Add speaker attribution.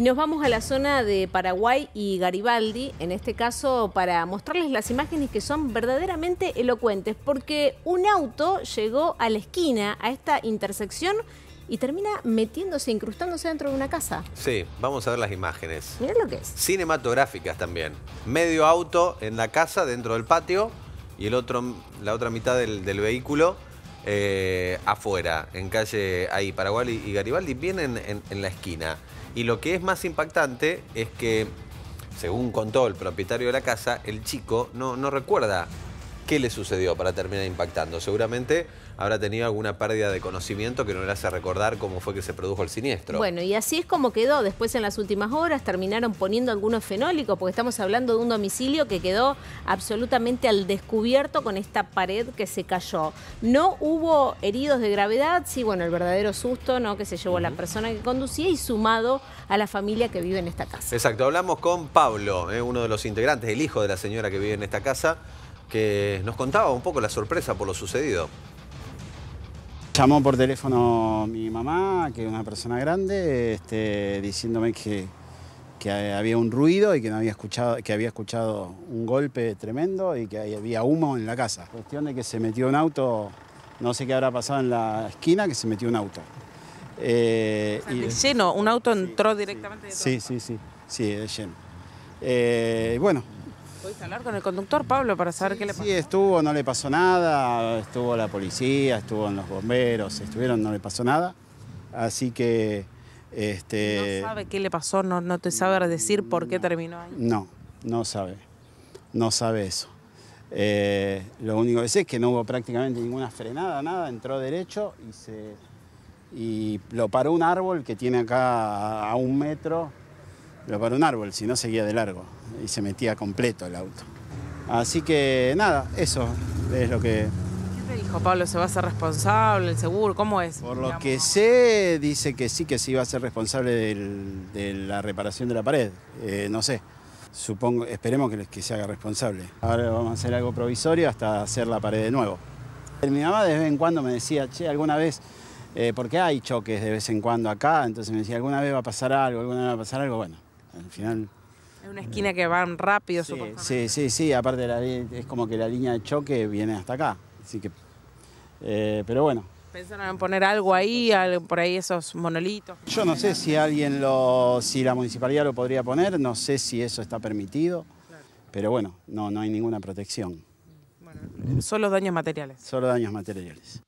Speaker 1: Y nos vamos a la zona de Paraguay y Garibaldi, en este caso para mostrarles las imágenes que son verdaderamente elocuentes, porque un auto llegó a la esquina, a esta intersección, y termina metiéndose, incrustándose dentro de una casa.
Speaker 2: Sí, vamos a ver las imágenes. Mirá lo que es. Cinematográficas también. Medio auto en la casa, dentro del patio, y el otro, la otra mitad del, del vehículo eh, afuera, en calle ahí, Paraguay y Garibaldi, vienen en, la esquina. Y lo que es más impactante es que, según contó el propietario de la casa, el chico no recuerda ¿Qué le sucedió para terminar impactando? Seguramente habrá tenido alguna pérdida de conocimiento que no le hace recordar cómo fue que se produjo el siniestro.
Speaker 1: Bueno, y así es como quedó. Después en las últimas horas terminaron poniendo algunos fenólicos, porque estamos hablando de un domicilio que quedó absolutamente al descubierto con esta pared que se cayó. No hubo heridos de gravedad, sí, bueno, el verdadero susto ¿no? que se llevó la persona que conducía y sumado a la familia que vive en esta casa.
Speaker 2: Exacto, hablamos con Pablo, eh, uno de los integrantes, el hijo de la señora que vive en esta casa que nos contaba un poco la sorpresa por lo sucedido.
Speaker 3: Llamó por teléfono mi mamá, que es una persona grande, este, diciéndome que, que, había un ruido y que, no había escuchado, que había escuchado un golpe tremendo y que había humo en la casa. Cuestión de que se metió un auto, no sé qué habrá pasado en la esquina, que se metió un auto. Eh,
Speaker 4: lleno, un auto entró directamente.
Speaker 3: Sí, sí, sí, sí, de lleno. Eh, bueno, hablar con el conductor, Pablo, para saber qué le pasó? Sí, estuvo, no le pasó nada, estuvo la policía, estuvo en los bomberos, estuvieron, no le pasó nada. Así que... Este, ¿No
Speaker 4: sabe qué le pasó? ¿No, no te sabe decir por qué mm, terminó ahí?
Speaker 3: No, no sabe, no sabe eso. Eh, lo único que sé es que no hubo prácticamente ninguna frenada, nada, entró derecho y se y lo paró un árbol que tiene acá a un metro, lo paró un árbol, si no seguía de largo y se metía completo el auto. Así que nada, eso es lo que...
Speaker 4: ¿Qué te dijo Pablo? ¿Se va a ser responsable el seguro? ¿Cómo es? Por lo
Speaker 3: que sé, dice que sí, que sí va a ser responsable de la reparación de la pared. Eh, no sé, supongo, esperemos que, se haga responsable. Ahora vamos a hacer algo provisorio hasta hacer la pared de nuevo. Mi mamá de vez en cuando me decía, che, alguna vez, eh, porque hay choques de vez en cuando acá, entonces me decía, alguna vez va a pasar algo, alguna vez va a pasar algo, bueno, al final
Speaker 4: es una esquina que van rápido, sí, supongo.
Speaker 3: Sí, sí, sí, aparte la, es como que la línea de choque viene hasta acá, así que... Eh, pero bueno.
Speaker 4: ¿Pensaron en poner algo ahí, por ahí esos monolitos?
Speaker 3: Yo no sé si alguien lo, si la municipalidad lo podría poner, no sé si eso está permitido, pero bueno, no, no hay ninguna protección.
Speaker 2: Bueno, solo daños materiales.
Speaker 3: Solo daños materiales.